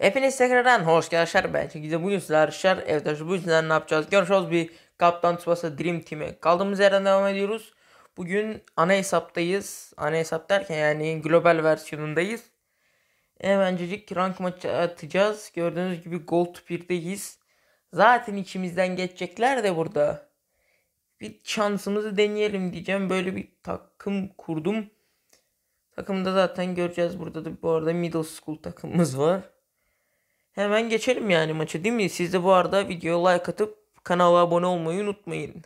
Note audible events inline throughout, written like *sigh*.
Hepiniz tekrardan hoş arkadaşlar. Ben çünkü bugün sizler arkadaşlar. Evet arkadaşlar bugün sizler ne yapacağız? Görüşürüz bir Kaptan Tsubasa Dream Team'e. Kaldığımız yerden devam ediyoruz. Bugün ana hesaptayız. Ana hesap derken yani global versiyonundayız. Hemencecik rank maçı atacağız. Gördüğünüz gibi Gold 1'deyiz. Zaten içimizden geçecekler de burada. Bir şansımızı deneyelim diyeceğim. Böyle bir takım kurdum. Takımda zaten göreceğiz. Burada da bu arada middle school takımımız var. Hemen geçelim yani maçı değil mi? Siz de bu arada videoya like atıp kanala abone olmayı unutmayın.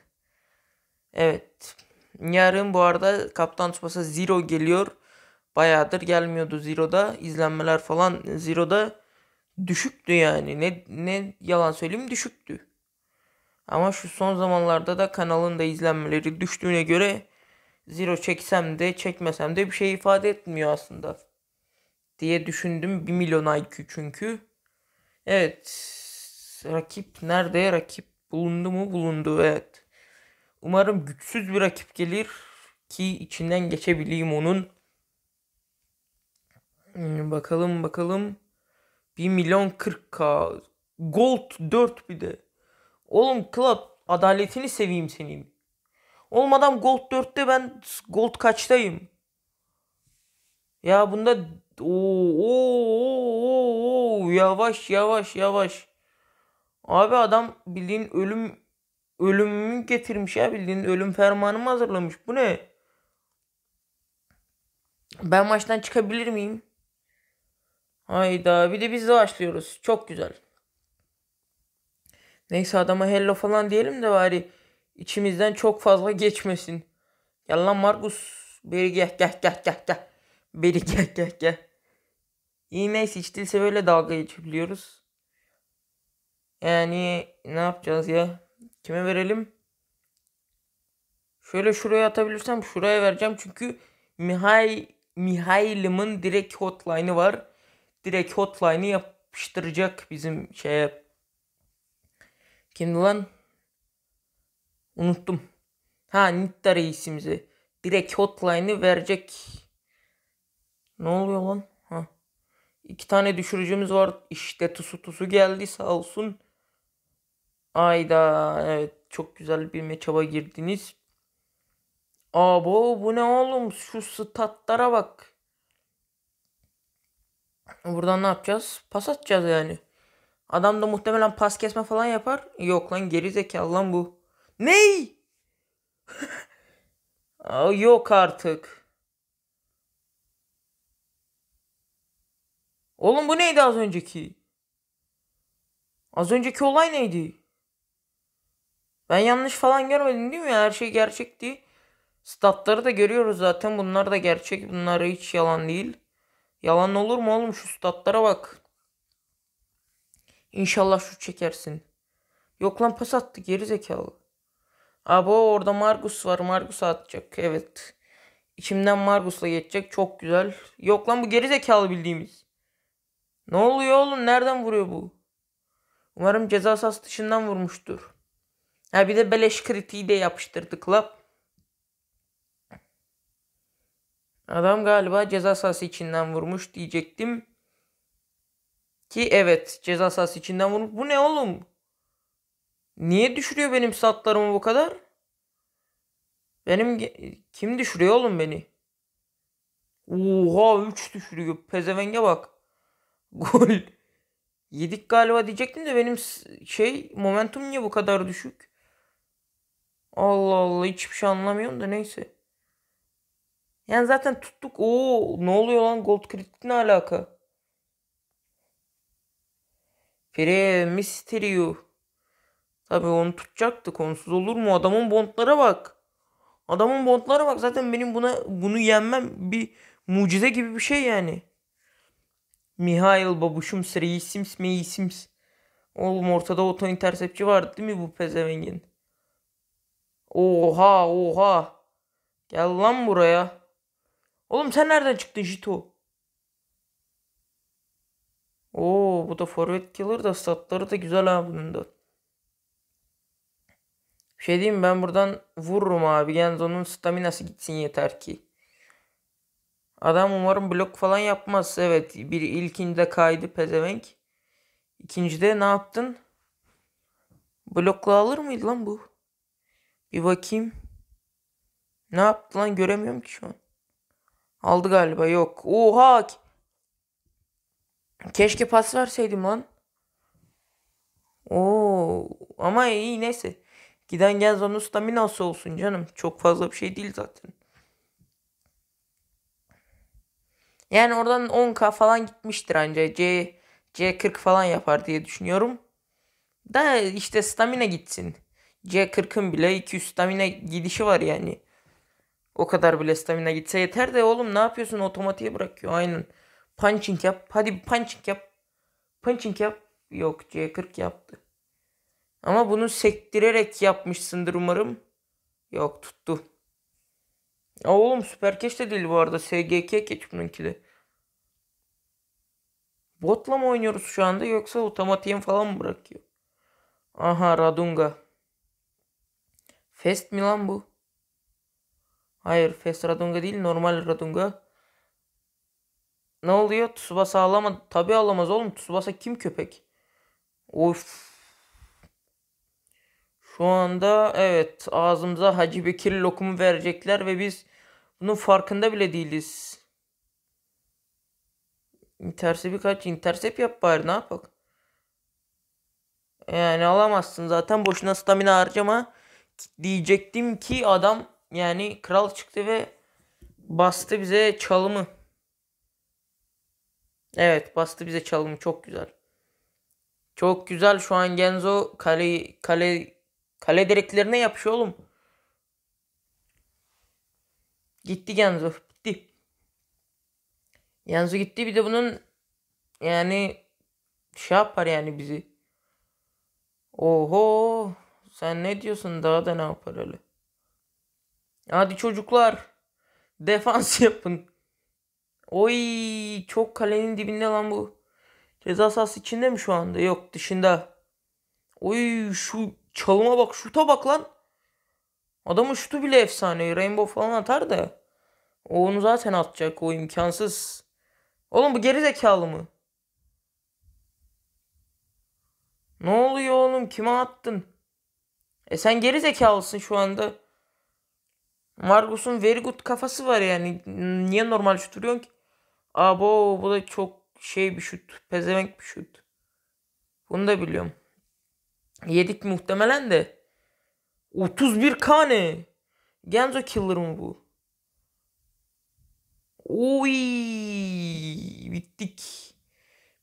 Evet. Yarın bu arada Kaptan Tsubasa Zero geliyor. Bayağıdır gelmiyordu Zero'da. izlenmeler falan Zero'da düşüktü yani. Ne, ne yalan söyleyeyim düşüktü. Ama şu son zamanlarda da kanalın da izlenmeleri düştüğüne göre Zero çeksem de çekmesem de bir şey ifade etmiyor aslında. Diye düşündüm. 1 milyon IQ çünkü. Evet. Rakip nerede? Rakip bulundu mu? Bulundu. Evet. Umarım güçsüz bir rakip gelir ki içinden geçebileyim onun. Hmm, bakalım bakalım. 1 milyon 40k. Gold 4 bir de. Oğlum club adaletini seveyim senin. olmadan Gold 4'te ben Gold kaçtayım? Ya bunda Oo, oo, oo, yavaş yavaş yavaş. Abi adam bildiğin ölüm ölümü getirmiş ya bildiğin ölüm fermanı mı hazırlamış? Bu ne? Ben maçtan çıkabilir miyim? Hayda bir de biz de başlıyoruz. Çok güzel. Neyse adama hello falan diyelim de bari içimizden çok fazla geçmesin. Yalan Markus. Beri geh geh geh geh geh. Beri gel gel gel. İyi neyse içtiyse öyle dalga geçebiliyoruz. Yani ne yapacağız ya? Kime verelim? Şöyle şuraya atabilirsem şuraya vereceğim. Çünkü Mihay Mihail'ımın direkt hotline'ı var. Direkt hotline'ı yapıştıracak bizim şeye. Kimdi lan? Unuttum. Ha Nitta reisimizi. Direkt hotline'ı verecek ne oluyor lan? Ha. İki tane düşürücümüz var. İşte tusu tusu geldi sağ olsun. Ayda evet çok güzel bir meçaba girdiniz. Abo bu ne oğlum? Şu statlara bak. Buradan ne yapacağız? Pas atacağız yani. Adam da muhtemelen pas kesme falan yapar. Yok lan geri zekalı lan bu. Ney? *laughs* Yok artık. Oğlum bu neydi az önceki? Az önceki olay neydi? Ben yanlış falan görmedim değil mi? Her şey gerçekti. Statları da görüyoruz zaten. Bunlar da gerçek. Bunlar hiç yalan değil. Yalan olur mu oğlum? Şu statlara bak. İnşallah şu çekersin. Yok lan pas attı geri zekalı. Abo orada Margus var. Margus atacak. Evet. İçimden Margus'la geçecek. Çok güzel. Yok lan bu geri zekalı bildiğimiz. Ne oluyor oğlum? Nereden vuruyor bu? Umarım ceza sahası dışından vurmuştur. Ha bir de beleş kritiği de yapıştırdık lap. Adam galiba ceza sahası içinden vurmuş diyecektim. Ki evet ceza sahası içinden vurmuş. Bu ne oğlum? Niye düşürüyor benim satlarımı bu kadar? Benim kim düşürüyor oğlum beni? Oha 3 düşürüyor. Pezevenge bak. Gol. Yedik galiba diyecektim de benim şey momentum niye bu kadar düşük? Allah Allah hiçbir şey anlamıyorum da neyse. Yani zaten tuttuk. Oo ne oluyor lan Gold Cricket ne alaka? Pire Mysterio. Tabi onu tutacaktı. Konsuz olur mu? Adamın bondlara bak. Adamın bondlara bak. Zaten benim buna bunu yenmem bir mucize gibi bir şey yani. Mihail babuşum reisims meisims. Oğlum ortada oto intersepçi vardı değil mi bu pezevengin? Oha oha. Gel lan buraya. Oğlum sen nereden çıktın Jito? Oo bu da forvet killer da statları da güzel ha bunun da. Bir şey diyeyim ben buradan vururum abi. Yani onun staminası gitsin yeter ki. Adam umarım blok falan yapmaz. Evet bir ilkinde kaydı pezevenk. İkincide ne yaptın? Blokla alır mıydı lan bu? Bir bakayım. Ne yaptı lan göremiyorum ki şu an. Aldı galiba yok. Oha! Keşke pas verseydim lan. Oo ama iyi neyse. Giden gel zonun staminası olsun canım. Çok fazla bir şey değil zaten. Yani oradan 10k falan gitmiştir anca. C C40 falan yapar diye düşünüyorum. Da işte stamina gitsin. C40'ın bile 200 stamina gidişi var yani. O kadar bile stamina gitse yeter de oğlum ne yapıyorsun otomatiğe bırakıyor aynen. Punching yap. Hadi punching yap. Punching yap. Yok C40 yaptı. Ama bunu sektirerek yapmışsındır umarım. Yok tuttu. Oğlum süper keş de değil bu arada. SGK keç bununki de. Botla mı oynuyoruz şu anda yoksa otomatiğe falan mı bırakıyor? Aha Radunga. Fest mi lan bu? Hayır Fest Radunga değil normal Radunga. Ne oluyor? Tsubasa alamadı. Tabi alamaz oğlum. Tsubasa kim köpek? Of. Şu anda evet ağzımıza Hacı Bekir lokumu verecekler ve biz bunun farkında bile değiliz. İntersepi kaç? İntersep yap bari ne yapak? Yani alamazsın zaten boşuna stamina harcama. Diyecektim ki adam yani kral çıktı ve bastı bize çalımı. Evet bastı bize çalımı çok güzel. Çok güzel şu an Genzo kale, kale, kale direklerine yapışıyor oğlum. Gitti Genzo. gitti Genzo gitti bir de bunun yani şey yapar yani bizi. Oho. Sen ne diyorsun daha da ne yapar öyle. Hadi çocuklar. Defans *laughs* yapın. Oy çok kalenin dibinde lan bu. Ceza sahası içinde mi şu anda? Yok dışında. Oy şu çalıma bak şuta bak lan. Adamın şutu bile efsane. Rainbow falan atar da. O onu zaten atacak. O imkansız. Oğlum bu geri zekalı mı? Ne oluyor oğlum? Kime attın? E sen geri zekalısın şu anda. Margus'un very good kafası var yani. Niye normal şut vuruyorsun ki? Abo bu da çok şey bir şut. Pezevenk bir şut. Bunu da biliyorum. Yedik muhtemelen de. 31 kane Genzo Killer mı bu? Oy bittik.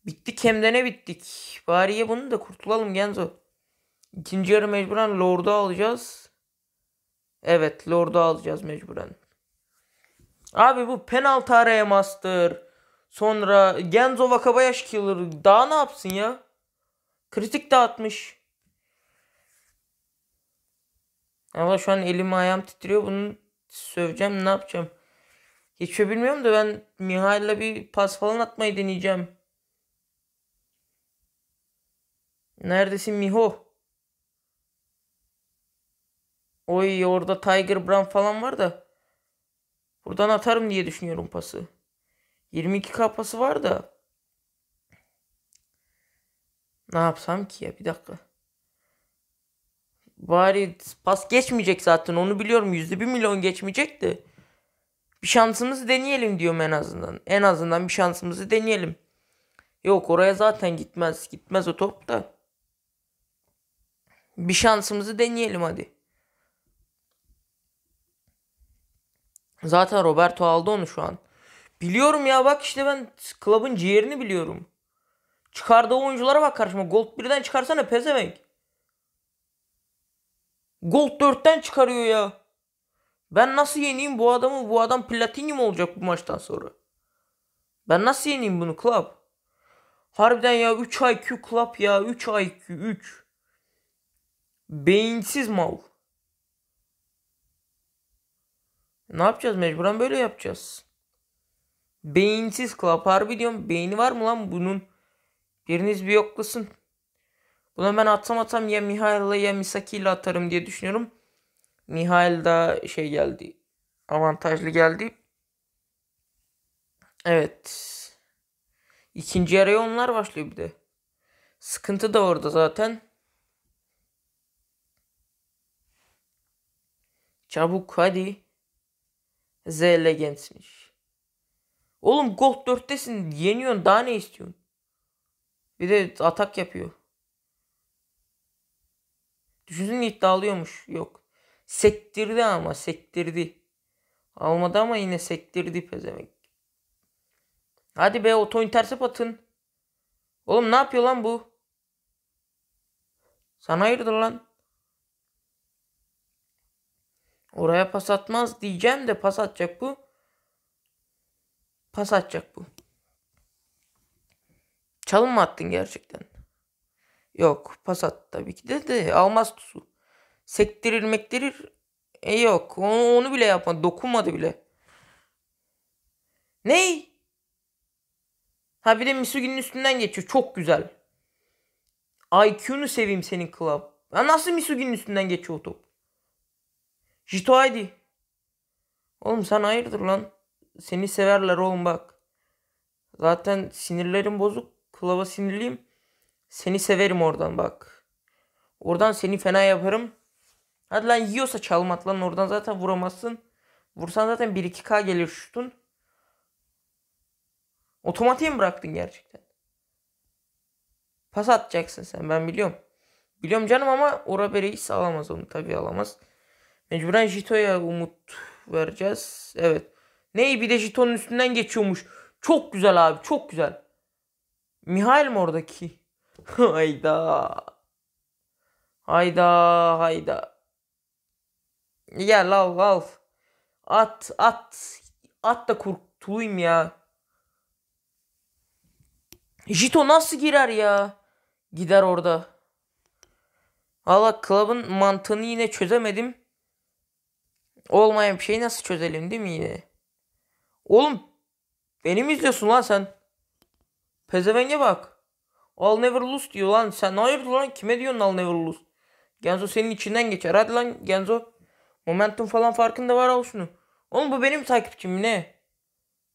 Bittik hem de ne bittik. Bari ye bunu da kurtulalım Genzo. İkinci yarı mecburen Lord'u alacağız. Evet Lord'u alacağız mecburen. Abi bu penaltı araya master. Sonra Genzo Vakabayash Killer daha ne yapsın ya? Kritik dağıtmış. Ama şu an elim ayağım titriyor. Bunu söveceğim ne yapacağım? Geçiyor şey bilmiyorum da ben Mihail'le bir pas falan atmayı deneyeceğim. Neredesin Miho? Oy orada Tiger Brown falan var da. Buradan atarım diye düşünüyorum pası. 22 kapası var da. Ne yapsam ki ya bir dakika. Bari pas geçmeyecek zaten onu biliyorum. Yüzde bir milyon geçmeyecek de. Bir şansımızı deneyelim diyorum en azından. En azından bir şansımızı deneyelim. Yok oraya zaten gitmez. Gitmez o top da. Bir şansımızı deneyelim hadi. Zaten Roberto aldı onu şu an. Biliyorum ya bak işte ben klubun ciğerini biliyorum. Çıkardığı oyunculara bak karşıma. Gold birden çıkarsana pezevenk. Gold 4'ten çıkarıyor ya. Ben nasıl yeneyim bu adamı? Bu adam platinyum olacak bu maçtan sonra. Ben nasıl yeneyim bunu Club? Harbiden ya 3 IQ Club ya. 3 IQ 3. Beyinsiz mal. Ne yapacağız mecburen böyle yapacağız. Beyinsiz Club harbi diyorum. Beyni var mı lan bunun? Biriniz bir yoklasın. Bunu ben atsam atsam ya Mihail'la ya Misaki ile atarım diye düşünüyorum. Mihail da şey geldi. Avantajlı geldi. Evet. İkinci yarıya onlar başlıyor bir de. Sıkıntı da orada zaten. Çabuk hadi. Z Legends'miş. Oğlum Gold 4'tesin. Yeniyorsun. Daha ne istiyorsun? Bir de atak yapıyor. Düşünün iddialıyormuş. Yok. Sektirdi ama sektirdi. Almadı ama yine sektirdi pezemek. Hadi be oto intersep atın. Oğlum ne yapıyor lan bu? Sana hayırdır lan? Oraya pas atmaz diyeceğim de pas atacak bu. Pas atacak bu. Çalım mı attın gerçekten? Yok Passat tabii ki de de almaz tusu. Sektirir mektirir. E yok onu, onu bile yapma, Dokunmadı bile. Ney? Ha bir de Misugi'nin üstünden geçiyor. Çok güzel. IQ'nu seveyim senin club. Ya nasıl Misugi'nin üstünden geçiyor o top? Jito haydi. Oğlum sen hayırdır lan? Seni severler oğlum bak. Zaten sinirlerim bozuk. Klava sinirliyim. Seni severim oradan bak. Oradan seni fena yaparım. Hadi lan yiyorsa çalmat lan oradan zaten vuramazsın. Vursan zaten 1-2K gelir şutun. Otomatiğe mi bıraktın gerçekten? Pas atacaksın sen ben biliyorum. Biliyorum canım ama Orabere'yi sağlamaz onu tabii alamaz. Mecburen Jito'ya umut vereceğiz. Evet. Neyi bir de Jito'nun üstünden geçiyormuş. Çok güzel abi çok güzel. Mihail mi oradaki? *laughs* hayda. Hayda hayda. Gel al al. At at. At da kurtulayım ya. Jito nasıl girer ya? Gider orada. Allah, club'ın mantığını yine çözemedim. Olmayan bir şeyi nasıl çözelim değil mi yine? Oğlum beni mi izliyorsun lan sen? Pezevenge bak. Al never lose diyor lan. Sen ne hayır lan kime diyorsun al never lose? Genzo senin içinden geçer. Hadi lan Genzo. Momentum falan farkında var al Oğlum bu benim takipçim ne?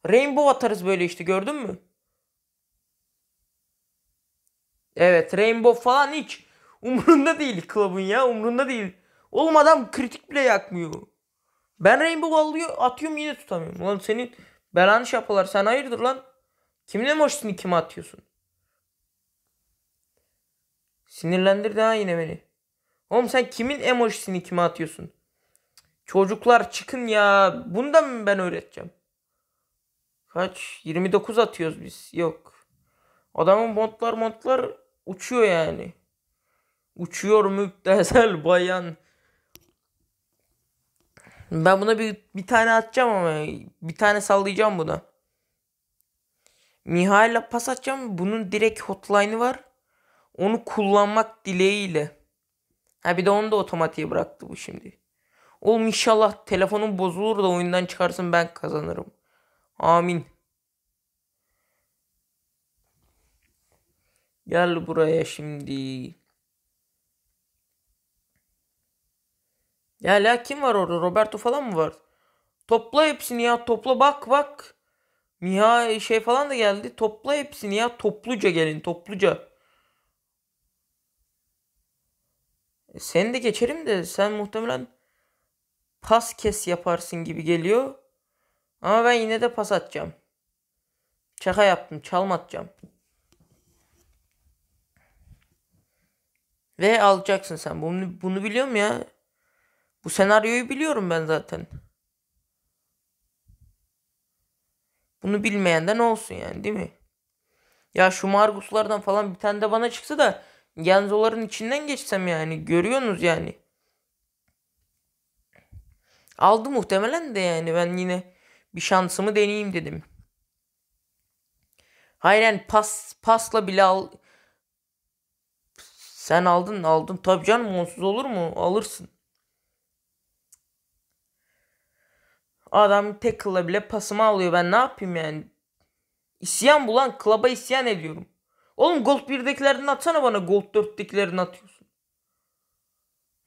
Rainbow atarız böyle işte gördün mü? Evet Rainbow falan hiç. umurunda değil klubun ya umurunda değil. Oğlum adam kritik bile yakmıyor. Ben Rainbow alıyor, atıyorum yine tutamıyorum. Lan senin belanış şapalar şey sen hayırdır lan? Kimle maçını kime atıyorsun? Sinirlendirdi ha yine beni. Oğlum sen kimin emojisini kime atıyorsun? Çocuklar çıkın ya. Bunda mı ben öğreteceğim? Kaç? 29 atıyoruz biz. Yok. Adamın montlar montlar uçuyor yani. Uçuyor müptezel *laughs* bayan. Ben buna bir, bir tane atacağım ama. Bir tane sallayacağım buna. Mihail'e pas atacağım. Bunun direkt hotline'ı var onu kullanmak dileğiyle. Ha bir de onu da otomatiğe bıraktı bu şimdi. Oğlum inşallah telefonun bozulur da oyundan çıkarsın ben kazanırım. Amin. Gel buraya şimdi. Ya la kim var orada? Roberto falan mı var? Topla hepsini ya topla bak bak. Miha şey falan da geldi. Topla hepsini ya topluca gelin topluca. E, seni de geçerim de sen muhtemelen pas kes yaparsın gibi geliyor. Ama ben yine de pas atacağım. çaka yaptım. Çalma atacağım. Ve alacaksın sen. Bunu, bunu biliyorum ya. Bu senaryoyu biliyorum ben zaten. Bunu bilmeyen de ne olsun yani değil mi? Ya şu Margus'lardan falan bir tane de bana çıksa da Genzoların içinden geçsem yani. Görüyorsunuz yani. Aldı muhtemelen de yani ben yine bir şansımı deneyeyim dedim. Hayır yani pas, pasla bile al. Sen aldın aldın. tabi canım onsuz olur mu? Alırsın. Adam tackle'la bile pasımı alıyor. Ben ne yapayım yani? İsyan bulan klaba isyan ediyorum. Oğlum Gold 1'dekilerini atsana bana. Gold 4'tekilerini atıyorsun.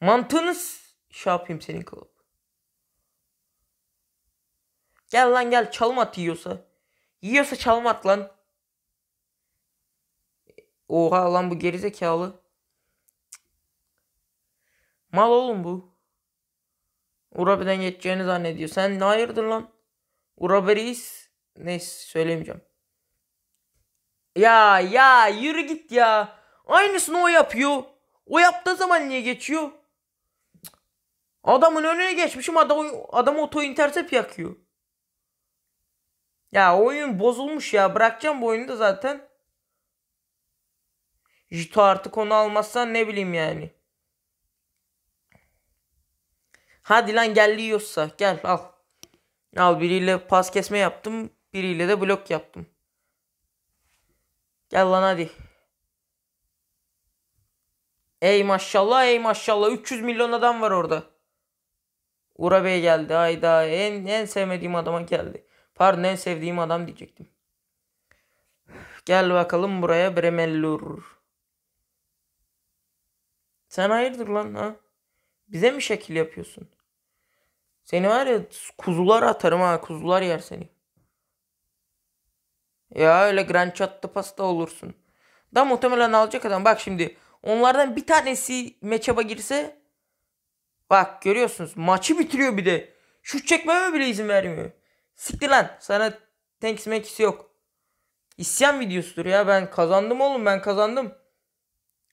Mantığınız şey yapayım senin kalıp. Gel lan gel çalma at yiyorsa. Yiyorsa çalma at lan. Oha lan bu gerizekalı. Mal oğlum bu. Urabe'den geçeceğini zannediyor. Sen ne ayırdın lan? Urabe reis. Neyse söylemeyeceğim. Ya ya yürü git ya. Aynısını o yapıyor. O yaptığı zaman niye geçiyor? Adamın önüne geçmişim adam, adam oto intercept yakıyor. Ya oyun bozulmuş ya. Bırakacağım bu oyunu da zaten. Jito artık onu almazsan ne bileyim yani. Hadi lan gel yiyorsa gel al. Al biriyle pas kesme yaptım. Biriyle de blok yaptım. Gel lan hadi. Ey maşallah ey maşallah 300 milyon adam var orada. Ura Bey geldi hayda en, en sevmediğim adama geldi. Pardon en sevdiğim adam diyecektim. Gel bakalım buraya Bremellur. Sen hayırdır lan ha? Bize mi şekil yapıyorsun? Seni var ya kuzular atarım ha kuzular yer seni. Ya öyle grand çatlı pasta olursun. Da muhtemelen alacak adam. Bak şimdi onlardan bir tanesi meçaba girse bak görüyorsunuz maçı bitiriyor bir de. Şut çekmeme bile izin vermiyor. Siktir lan sana thanks makisi yok. İsyan videosudur ya ben kazandım oğlum ben kazandım.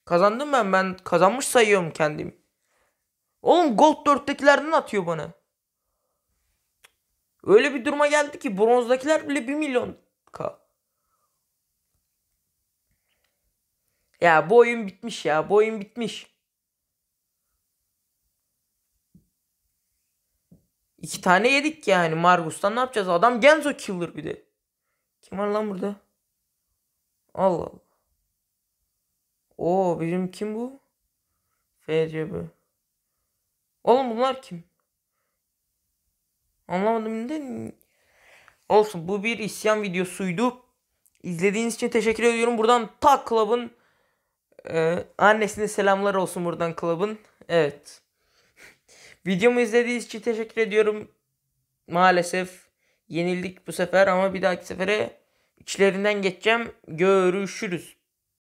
Kazandım ben ben kazanmış sayıyorum kendimi. Oğlum Gold 4'tekilerden atıyor bana. Öyle bir duruma geldi ki bronzdakiler bile 1 milyon k. Ya bu oyun bitmiş ya. Bu oyun bitmiş. İki tane yedik yani. Margus'tan ne yapacağız? Adam Genzo Killer bir de. Kim var lan burada? Allah Allah. Oo bizim kim bu? FCB. Oğlum bunlar kim? Anlamadım ne? Olsun bu bir isyan videosuydu. İzlediğiniz için teşekkür ediyorum. Buradan Tak Club'ın ee, annesine selamlar olsun buradan klubun. Evet. *laughs* Videomu izlediğiniz için teşekkür ediyorum. Maalesef yenildik bu sefer ama bir dahaki sefere içlerinden geçeceğim. Görüşürüz.